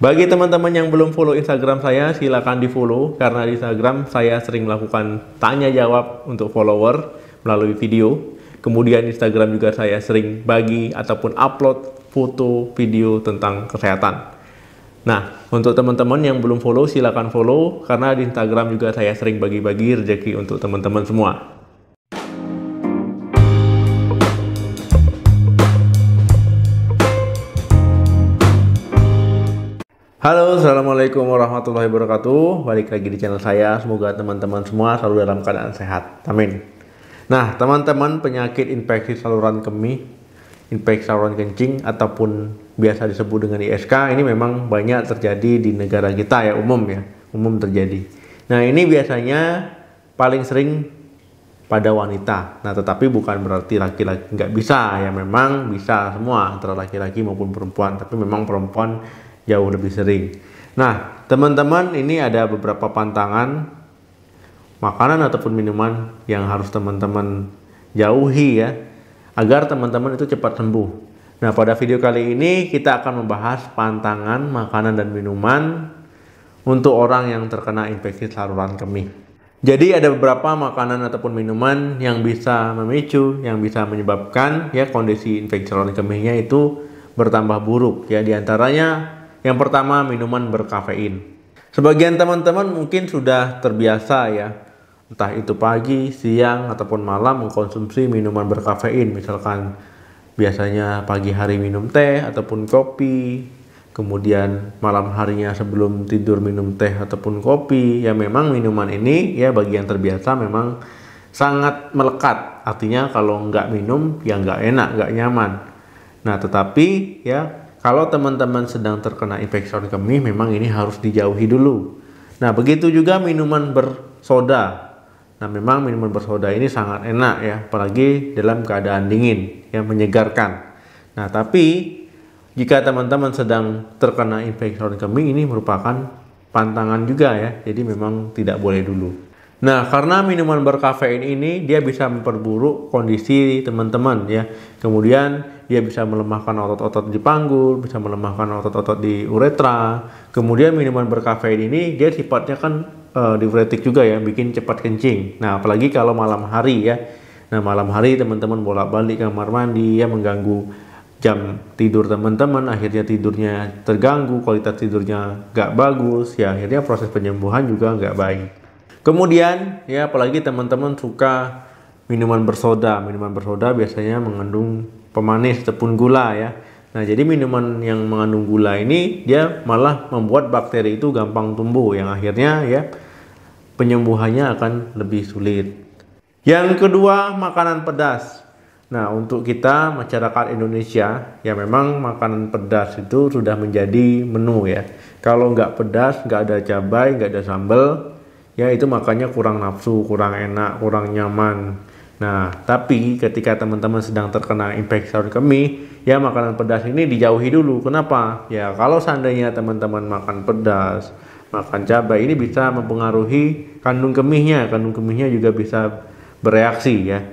Bagi teman-teman yang belum follow Instagram saya, silakan di follow karena di Instagram saya sering melakukan tanya jawab untuk follower melalui video. Kemudian Instagram juga saya sering bagi ataupun upload foto, video tentang kesehatan. Nah, untuk teman-teman yang belum follow, silakan follow karena di Instagram juga saya sering bagi-bagi rezeki untuk teman-teman semua. Halo, assalamualaikum warahmatullahi wabarakatuh. Balik lagi di channel saya. Semoga teman-teman semua selalu dalam keadaan sehat. Amin. Nah, teman-teman penyakit infeksi saluran kemih, infeksi saluran kencing ataupun biasa disebut dengan ISK ini memang banyak terjadi di negara kita ya umum ya, umum terjadi. Nah, ini biasanya paling sering pada wanita. Nah, tetapi bukan berarti laki-laki nggak bisa ya, memang bisa semua antara laki-laki maupun perempuan. Tapi memang perempuan jauh lebih sering. Nah, teman-teman, ini ada beberapa pantangan makanan ataupun minuman yang harus teman-teman jauhi ya agar teman-teman itu cepat sembuh. Nah, pada video kali ini kita akan membahas pantangan makanan dan minuman untuk orang yang terkena infeksi saluran kemih. Jadi ada beberapa makanan ataupun minuman yang bisa memicu, yang bisa menyebabkan ya kondisi infeksi saluran kemihnya itu bertambah buruk ya diantaranya yang pertama, minuman berkafein. Sebagian teman-teman mungkin sudah terbiasa ya, entah itu pagi, siang, ataupun malam mengkonsumsi minuman berkafein. Misalkan biasanya pagi hari minum teh ataupun kopi, kemudian malam harinya sebelum tidur minum teh ataupun kopi ya memang minuman ini ya bagi yang terbiasa memang sangat melekat artinya kalau nggak minum ya nggak enak nggak nyaman nah tetapi ya kalau teman-teman sedang terkena infeksi kemih, memang ini harus dijauhi dulu. Nah, begitu juga minuman bersoda. Nah, memang minuman bersoda ini sangat enak ya, apalagi dalam keadaan dingin yang menyegarkan. Nah, tapi jika teman-teman sedang terkena infeksi kemih, ini merupakan pantangan juga ya. Jadi memang tidak boleh dulu. Nah, karena minuman berkafein ini dia bisa memperburuk kondisi teman-teman ya. Kemudian dia bisa melemahkan otot-otot di panggul, bisa melemahkan otot-otot di uretra. Kemudian minuman berkafein ini dia sifatnya kan uh, diuretik juga ya, bikin cepat kencing. Nah, apalagi kalau malam hari ya. Nah, malam hari teman-teman bolak-balik kamar mandi ya mengganggu jam tidur teman-teman, akhirnya tidurnya terganggu, kualitas tidurnya gak bagus, ya akhirnya proses penyembuhan juga gak baik. Kemudian ya apalagi teman-teman suka minuman bersoda, minuman bersoda biasanya mengandung pemanis ataupun gula ya. Nah, jadi minuman yang mengandung gula ini dia malah membuat bakteri itu gampang tumbuh yang akhirnya ya penyembuhannya akan lebih sulit. Yang kedua, makanan pedas. Nah, untuk kita masyarakat Indonesia ya memang makanan pedas itu sudah menjadi menu ya. Kalau nggak pedas, nggak ada cabai, nggak ada sambal, ya itu makanya kurang nafsu, kurang enak, kurang nyaman. Nah, tapi ketika teman-teman sedang terkena infeksi kemi ya makanan pedas ini dijauhi dulu. Kenapa? Ya, kalau seandainya teman-teman makan pedas, makan cabai ini bisa mempengaruhi kandung kemihnya. Kandung kemihnya juga bisa bereaksi ya.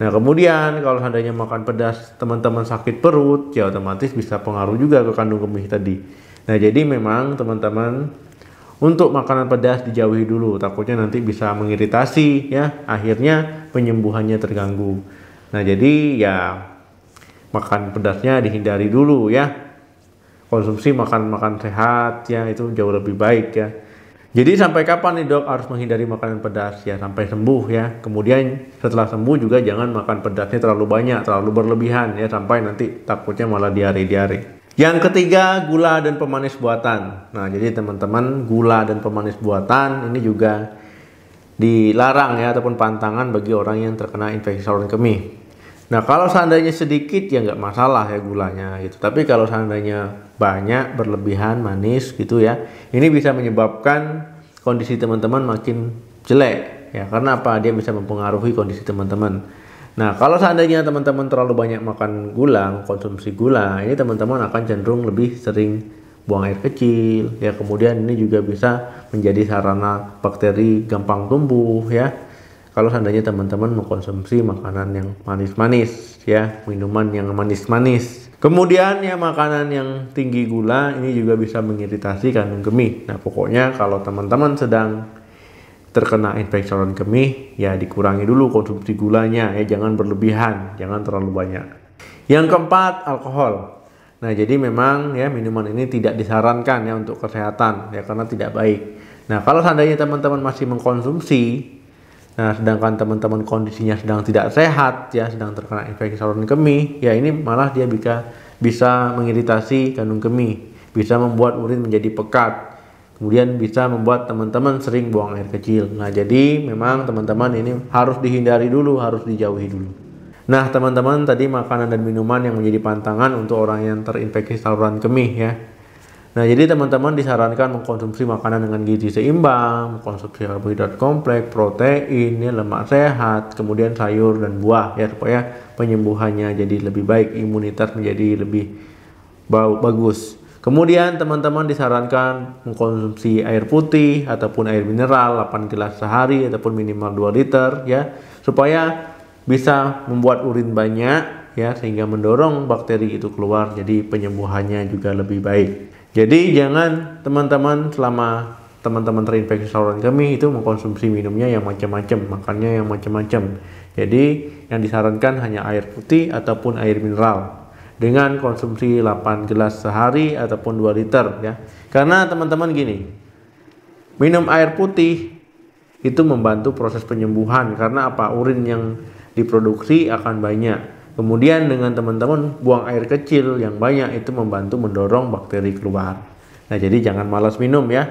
Nah, kemudian kalau seandainya makan pedas, teman-teman sakit perut, ya otomatis bisa pengaruh juga ke kandung kemih tadi. Nah, jadi memang teman-teman untuk makanan pedas dijauhi dulu, takutnya nanti bisa mengiritasi ya. Akhirnya penyembuhannya terganggu. Nah, jadi ya makan pedasnya dihindari dulu ya. Konsumsi makan-makan sehat ya itu jauh lebih baik ya. Jadi sampai kapan nih dok harus menghindari makanan pedas ya sampai sembuh ya. Kemudian setelah sembuh juga jangan makan pedasnya terlalu banyak, terlalu berlebihan ya sampai nanti takutnya malah diare-diare. Yang ketiga gula dan pemanis buatan. Nah jadi teman-teman gula dan pemanis buatan ini juga dilarang ya ataupun pantangan bagi orang yang terkena infeksi saluran kemih. Nah kalau seandainya sedikit ya nggak masalah ya gulanya gitu. Tapi kalau seandainya banyak berlebihan manis gitu ya, ini bisa menyebabkan kondisi teman-teman makin jelek ya. Karena apa? Dia bisa mempengaruhi kondisi teman-teman. Nah kalau seandainya teman-teman terlalu banyak makan gula, konsumsi gula, ini teman-teman akan cenderung lebih sering buang air kecil ya kemudian ini juga bisa menjadi sarana bakteri gampang tumbuh ya kalau seandainya teman-teman mengkonsumsi makanan yang manis-manis ya minuman yang manis-manis kemudian ya makanan yang tinggi gula ini juga bisa mengiritasi kandung kemih nah pokoknya kalau teman-teman sedang terkena infeksi saluran kemih ya dikurangi dulu konsumsi gulanya ya jangan berlebihan jangan terlalu banyak yang keempat alkohol Nah, jadi memang ya minuman ini tidak disarankan ya untuk kesehatan ya karena tidak baik. Nah, kalau seandainya teman-teman masih mengkonsumsi nah sedangkan teman-teman kondisinya sedang tidak sehat ya sedang terkena infeksi saluran kemih, ya ini malah dia bisa bisa mengiritasi kandung kemih, bisa membuat urin menjadi pekat. Kemudian bisa membuat teman-teman sering buang air kecil. Nah, jadi memang teman-teman ini harus dihindari dulu, harus dijauhi dulu. Nah, teman-teman, tadi makanan dan minuman yang menjadi pantangan untuk orang yang terinfeksi saluran kemih ya. Nah, jadi teman-teman disarankan mengkonsumsi makanan dengan gizi seimbang, mengkonsumsi karbohidrat kompleks, protein, ya, lemak sehat, kemudian sayur dan buah ya supaya penyembuhannya jadi lebih baik, imunitas menjadi lebih bagus. Kemudian teman-teman disarankan mengkonsumsi air putih ataupun air mineral 8 gelas sehari ataupun minimal 2 liter ya supaya bisa membuat urin banyak ya sehingga mendorong bakteri itu keluar jadi penyembuhannya juga lebih baik. Jadi jangan teman-teman selama teman-teman terinfeksi saluran kemih itu mengkonsumsi minumnya yang macam-macam, makannya yang macam-macam. Jadi yang disarankan hanya air putih ataupun air mineral dengan konsumsi 8 gelas sehari ataupun 2 liter ya. Karena teman-teman gini, minum air putih itu membantu proses penyembuhan karena apa? Urin yang diproduksi akan banyak. Kemudian dengan teman-teman buang air kecil yang banyak itu membantu mendorong bakteri keluar. Nah, jadi jangan malas minum ya.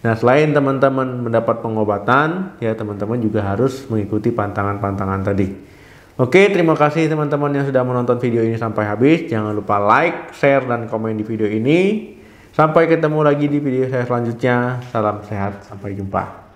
Nah, selain teman-teman mendapat pengobatan, ya teman-teman juga harus mengikuti pantangan-pantangan tadi. Oke, terima kasih teman-teman yang sudah menonton video ini sampai habis. Jangan lupa like, share, dan komen di video ini. Sampai ketemu lagi di video saya selanjutnya. Salam sehat, sampai jumpa.